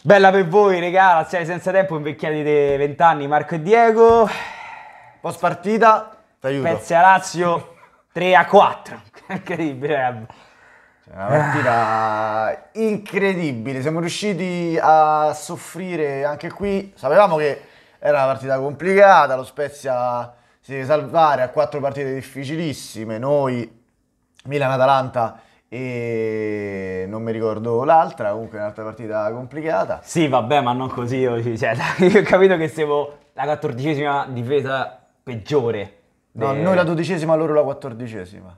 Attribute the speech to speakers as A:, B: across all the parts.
A: Bella per voi, regà, la senza tempo, invecchiati di 20 anni, Marco e Diego. Post partita, Spezia Lazio 3 a
B: 4. Incredibile, eh. C'è cioè, una partita incredibile, siamo riusciti a soffrire anche qui. Sapevamo che era una partita complicata, lo Spezia si deve salvare a quattro partite difficilissime, noi Milan-Atalanta e non mi ricordo l'altra, comunque un'altra partita complicata. Sì, vabbè, ma non così, io, cioè, io ho capito che siamo la
A: quattordicesima difesa peggiore.
B: De... Eh, noi la dodicesima, loro la quattordicesima.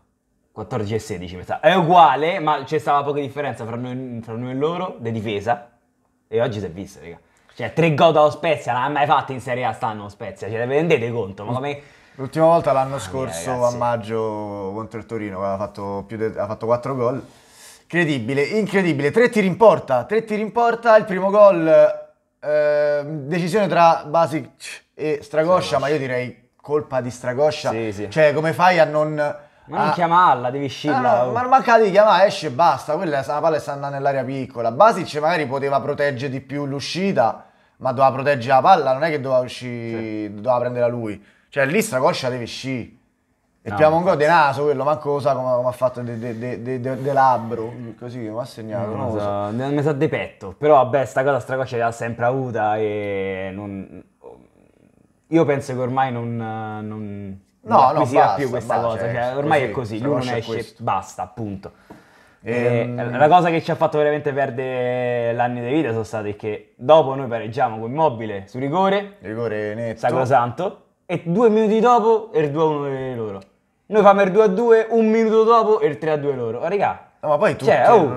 B: 14 e 16 mi sa.
A: È uguale, ma c'è stata poca differenza fra noi, fra noi e loro, di difesa. E oggi si è vista, raga. Cioè, tre gol dallo Spezia, non l'ha mai fatto in Serie A stanno Spezia, ce cioè, ne rendete conto? Ma come...
B: L'ultima volta l'anno ah, scorso mia, a maggio contro il Torino, ha fatto, più de- ha fatto 4 gol. Incredibile, incredibile. Tre tiri in porta, tre tiri in porta, il primo gol, eh, decisione tra Basic e Stragoscia, sì, ma io direi colpa di Stragoscia. Sì, sì. Cioè, come fai a non... Ma non ah, chiamarla, devi scivola. Ah, no, ma manca di chiamare, esce e basta. Quella la palla sta andando nell'area piccola. Basic magari poteva proteggere di più l'uscita, ma doveva proteggere la palla, non è che doveva uscire, sì. doveva prenderla lui. Cioè lì sta coscia deve sci. E no, piamo un gol di naso, quello manco lo sa come, come ha fatto de, de, de, de labbro, così mi ha segnato. Non, non so, so. mi
A: sa di petto, però vabbè sta cosa stracoccia l'ha sempre avuta e non... Io penso che ormai non... non... No, non si basta, più questa basta, cosa, cioè, cioè ormai così, è così, lui non esce, questo. basta, appunto. E, e, ehm, la cosa che ci ha fatto veramente perdere l'anno di vita sono state che dopo noi pareggiamo con Immobile su rigore, rigore netto. sacrosanto, e due minuti dopo il er 2-1 a loro. Noi famo il er 2-2, a un minuto dopo il er 3-2 a loro. Raga, no,
B: ma poi tutti cioè, oh,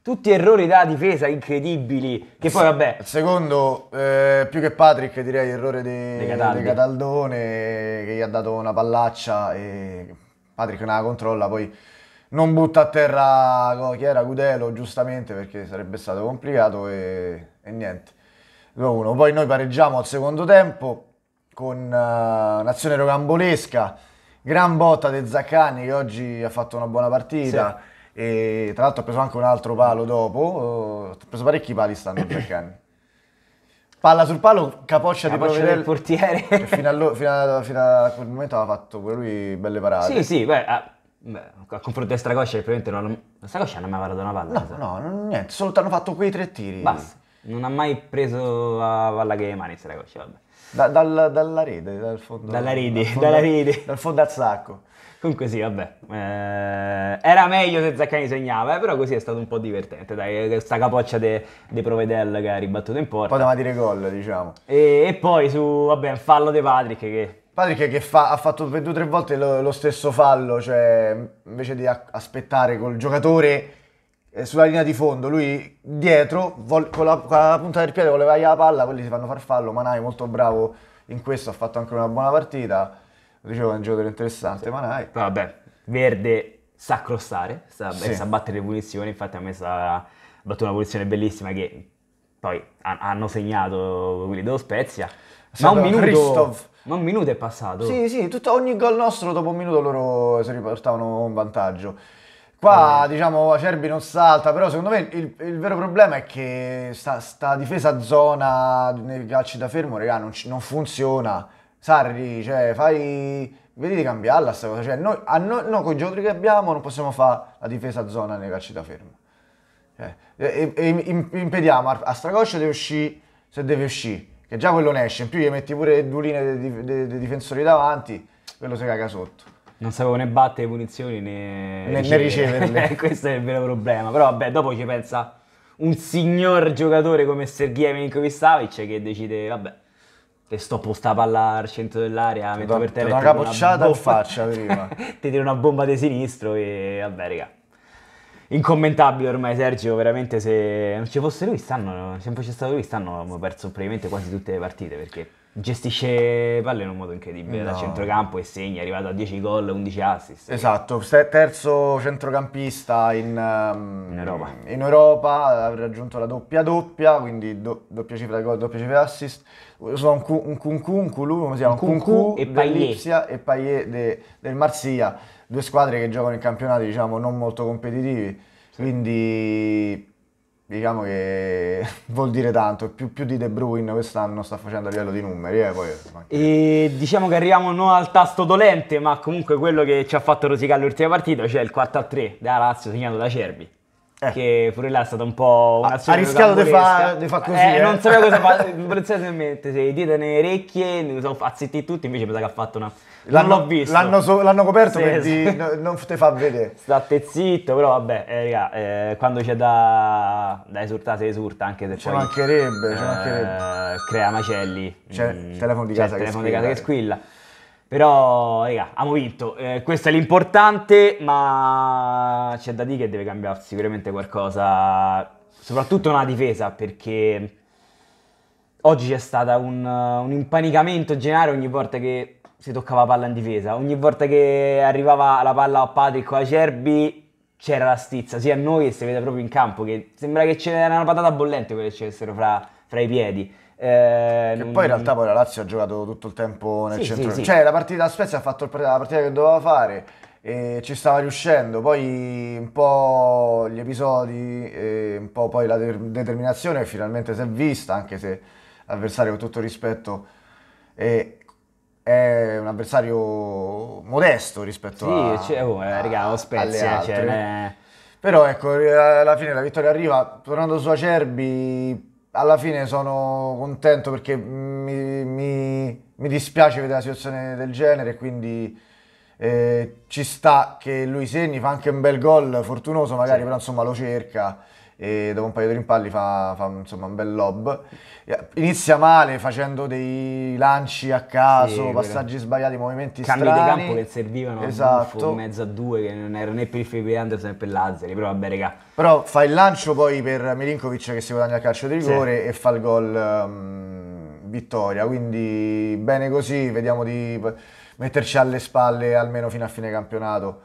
A: Tutti errori da
B: difesa incredibili, che poi vabbè... Secondo, eh, più che Patrick direi errore di Cataldone che gli ha dato una pallaccia e Patrick non la controlla, poi non butta a terra no, chi era Gudelo giustamente perché sarebbe stato complicato e, e niente. 2-1. Poi noi pareggiamo al secondo tempo, con uh, un'azione rocambolesca, gran botta di Zaccani che oggi ha fatto una buona partita sì. e tra l'altro ha preso anche un altro palo dopo, uh, ha preso parecchi pali stanno Zaccani. Palla sul palo, capoccia, capoccia di Provedel. del portiere. fino, allo, fino, a, fino a quel momento aveva fatto pure lui belle parate. Sì, sì, beh, a, ah, beh, a confronto di Stracoscia, che probabilmente non... Stracoscia non mi aveva dato una palla. No, no, niente, solo ti hanno
A: fatto quei tre tiri. Basta. Non ha mai preso la palla che le mani, questa cosa, vabbè.
B: Da, dal, dalla rete, dal fondo... Dalla rete, dalla rete.
A: Dal fondo al sacco. Comunque sì, vabbè. Eh, era meglio se Zaccani segnava, eh, però così è stato un po' divertente. Dai, questa capoccia di de, Provedel che ha ribattuto in porta. Poteva dire
B: gol, diciamo.
A: E, e, poi su, vabbè, fallo di Patrick che...
B: Patrick che fa, ha fatto 23 volte lo, lo, stesso fallo, cioè invece di aspettare col giocatore eh, sulla linea di fondo, lui dietro, vol- con, la, con, la, punta del piede voleva la palla, quelli si fanno far fallo, Manai molto bravo in questo, ha fatto anche una buona partita, lo dicevo è un giocatore interessante, sì. Manai. Vabbè,
A: Verde sa crossare, sa, sì. sa battere le punizioni, infatti a me ha battuto una punizione bellissima che poi a- hanno segnato quelli dello Spezia, ma un, minuto, ma un minuto è passato. Sì, sì,
B: tutto, ogni gol nostro dopo un minuto loro si riportavano un vantaggio. Qua, eh. diciamo, Acerbi non salta, però secondo me il, il vero problema è che sta, sta, difesa zona nei calci da fermo, regà, non, non funziona. Sarri, cioè, fai... Vedi di cambiarla questa cosa. Cioè, noi, noi, noi, con i giocatori che abbiamo non possiamo fare la difesa zona nei calci da fermo. Cioè, e, e, impediamo a, a Stracoscio di uscire se deve uscire, che già quello ne esce, in più gli metti pure due linee dei de, de difensori davanti, quello si caga sotto non sapevo né battere le punizioni
A: né, né, né riceverle. Questo
B: è il vero problema. Però vabbè, dopo ci pensa un
A: signor giocatore come Sergei Milinkovic Savic che decide, vabbè, che sto posta palla al centro dell'area, metto per terra. Una capocciata o faccia prima. ti tiro una bomba di sinistro e vabbè, raga. Incommentabile ormai Sergio, veramente se non ci fosse lui stanno, se non fosse stato lui stanno, abbiamo perso praticamente quasi tutte le partite perché gestisce palle in un modo incredibile no. da centrocampo e segna, è arrivato a 10 gol, 11 assist. Esatto,
B: terzo centrocampista in, um, in, Europa. in Europa, ha raggiunto la doppia doppia, quindi do, doppia cifra di gol, doppia cifra di assist. Sono un Kunku, un Kulu, come si chiama? Un Kunku e Paillet. E Paillet de, del Marsiglia, due squadre che giocano in campionati diciamo non molto competitivi, sì. quindi diciamo che vuol dire tanto, più, più, di De Bruyne quest'anno sta facendo a livello di numeri. Eh, poi,
A: e diciamo che arriviamo non al tasto dolente, ma comunque quello che ci ha fatto rosicare l'ultima partita, cioè il 4-3 da Lazio segnato da Cerbi eh. che pure là è stata un po' un'azione Ha rischiato di fare
B: fa così, eh, eh. Non sapevo
A: cosa fare, precisamente, se dietro nelle orecchie, sono azzitti tutti, invece mi sa che ha fatto una... L'hanno, l'ho visto. L'hanno, so, l'hanno coperto sì, quindi esatto. sì. non te fa vedere. State zitto, però vabbè, eh, raga, eh, quando c'è da, da esurtare si esurta, anche se ci poi... Mancherebbe, ci mancherebbe, eh, Crea macelli. C'è il
B: mm, telefono di casa, che, telefono squilla. Di casa che
A: squilla. Però, raga, abbiamo vinto. Eh, questo è l'importante, ma c'è da dire che deve cambiarsi sicuramente qualcosa, soprattutto nella difesa, perché oggi c'è stato un, un impanicamento generale ogni volta che si toccava palla in difesa. Ogni volta che arrivava la palla a Patrick o a Cerbi c'era la stizza, sia a noi che si vede proprio in campo, che sembra che ce n'era una patata bollente quelle che ci fra, fra i piedi. Eh, che poi in realtà poi la Lazio ha giocato
B: tutto il tempo nel sì, centro. Sì, sì. Cioè la partita la Spezia ha fatto la partita che doveva fare e ci stava riuscendo. Poi un po' gli episodi e un po' poi la de- determinazione finalmente si è vista, anche se l'avversario con tutto rispetto è, è un avversario modesto rispetto a... Sì, cioè, oh, eh, raga, lo Spezia, cioè, però ecco, alla fine la vittoria arriva, tornando su Acerbi alla fine sono contento perché mi, mi, mi dispiace vedere una situazione del genere, quindi eh, ci sta che lui segni, fa anche un bel gol fortunoso magari, sì. però insomma lo cerca e dopo un paio di rimpalli fa, fa insomma, un bel lob. Inizia male facendo dei lanci a caso, sì, passaggi quello. sbagliati, movimenti Cambi strani. Cambi di campo che servivano esatto. buffo,
A: mezzo a due che non era né per il Filippo Anderson né per Lazzari, però vabbè regà.
B: Però fa il lancio poi per Milinkovic che si guadagna il calcio di rigore sì. e fa il gol um, vittoria, quindi bene così, vediamo di metterci alle spalle almeno fino a fine campionato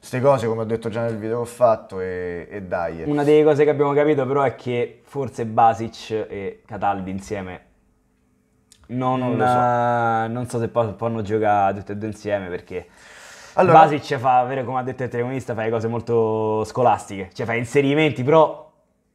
B: queste cose, come ho detto già nel video che ho fatto, e, e, dai. Eh. Una delle cose che abbiamo capito però è
A: che forse Basic e Cataldi insieme non, non, so. non so. se possono giocare tutti e due insieme perché...
B: Allora, Basic
A: fa, vero, come ha detto il telecomunista, fa le cose molto scolastiche, cioè fa inserimenti, però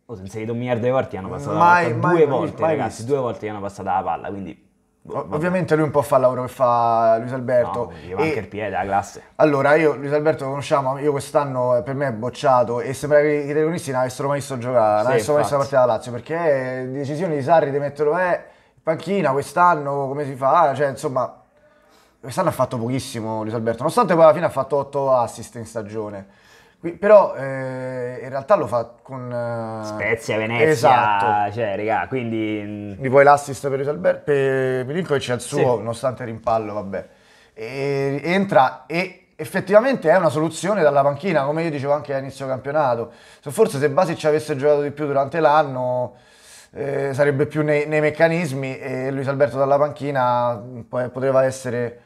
A: ho oh, inserito un miliardo di volte, hanno passato mai, la palla. Due mai, volte, mai ragazzi, visto. due volte gli hanno passato la palla, quindi
B: Ovviamente lui un po' fa il lavoro che fa Luis Alberto. No, e... anche il
A: piede, la classe.
B: Allora, io Luis Alberto lo conosciamo, io quest'anno eh, per me è bocciato e sembra che i terroristi non avessero mai visto giocare, sì, non avessero mai visto la partita da Lazio, perché eh, decisioni di Sarri di metterlo è eh, panchina quest'anno, come si fa? Cioè, insomma, quest'anno ha fatto pochissimo Luis Alberto, nonostante poi alla fine ha fatto 8 assist in stagione. Però eh, in realtà lo fa con... Eh... Spezia, Venezia, esatto. cioè regà, quindi... Di mm. poi l'assist per Isalberto, per Milinkovic al suo, sì. nonostante il rimpallo, vabbè. E, entra e effettivamente è una soluzione dalla panchina, come io dicevo anche all'inizio campionato. So, forse se Basic avesse giocato di più durante l'anno... Eh, sarebbe più nei, nei, meccanismi e Luis Alberto dalla panchina eh, poteva essere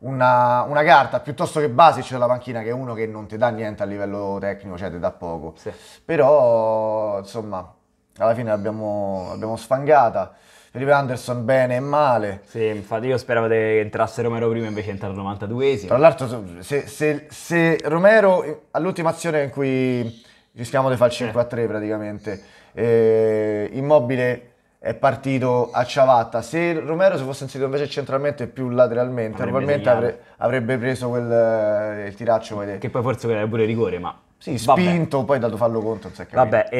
B: una, una, carta piuttosto che Basic della panchina, che è uno che non ti dà niente a livello tecnico, cioè ti dà poco. Sì. Però, insomma, alla fine l'abbiamo, l'abbiamo sfangata. Felipe Anderson bene e male. Sì, infatti io speravo che entrasse Romero prima, invece entra al 92esimo. Tra l'altro, se, se, se Romero, all'ultima azione in cui rischiamo di fare 5 a 3 praticamente, eh, immobile è partito a Ciavatta. Se Romero si fosse inserito invece centralmente e più lateralmente, avrebbe probabilmente avre- avrebbe preso quel, eh, il tiraccio. Che, che poi forse era pure rigore, ma sì, spinto, Vabbè. poi dato fallo contro, non si è Vabbè,
A: e...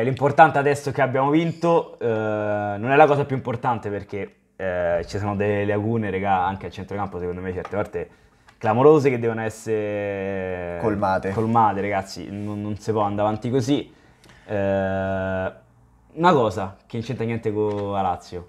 A: Eh, l'importante adesso che abbiamo vinto eh, non è la cosa più importante perché eh, ci sono delle lagune, regà, anche al centrocampo, secondo me, certe volte clamorose che devono essere colmate. Colmate, ragazzi, non, non si può andare avanti così. Eh, una cosa che non c'entra niente con la Lazio.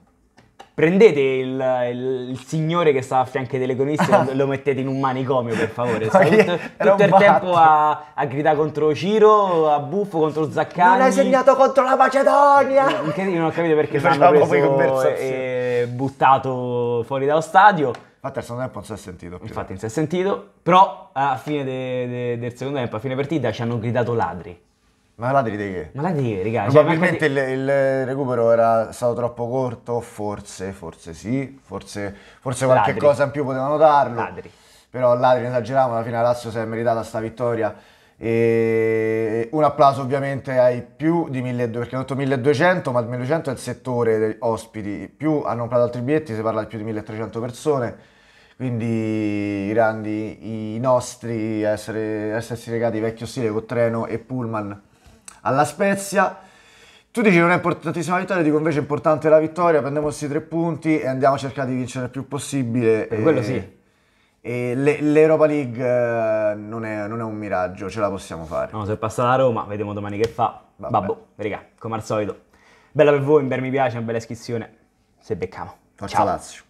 A: Prendete il, il, il, signore che stava a fianco dell'economista e lo mettete in un manicomio, per favore. Sta tutto, tutto il tempo a, a, gridare contro Ciro, a Buffo, contro Zaccani. Non hai segnato contro la Macedonia! Io non ho capito perché l'hanno preso e buttato fuori dallo stadio. Infatti al secondo tempo non si è sentito più. Infatti non si è sentito, però a fine de, de, del secondo tempo, a fine partita, ci hanno gridato ladri. Malati di che? Malati di che, raga?
B: Cioè, Probabilmente cioè, il, eh, il, recupero era stato troppo corto, forse, forse sì, forse, forse qualche ladri. cosa in più potevano darlo. Ladri. Però ladri esageravano, alla fine la Lazio si è meritata sta vittoria. E un applauso ovviamente ai più di 1200, perché hanno detto 1200, ma 1200 è il settore degli ospiti, più hanno comprato altri biglietti, si parla di più di 1300 persone, quindi grandi i nostri essere, essersi legati vecchio stile con treno e pullman alla Spezia. Tu dici che non è importantissima la vittoria, dico invece è importante la vittoria, prendiamo questi tre punti e andiamo a cercare di vincere il più possibile. Per e, quello sì. E le, l'Europa League eh, non è, non è, un miraggio, ce la possiamo fare.
A: No, se passa la Roma,
B: vediamo domani che fa. Vabbè. Babbo, raga,
A: come al solito. Bella per voi, un bel mi piace, una bella iscrizione. Se beccamo. Forza Ciao. Lazio.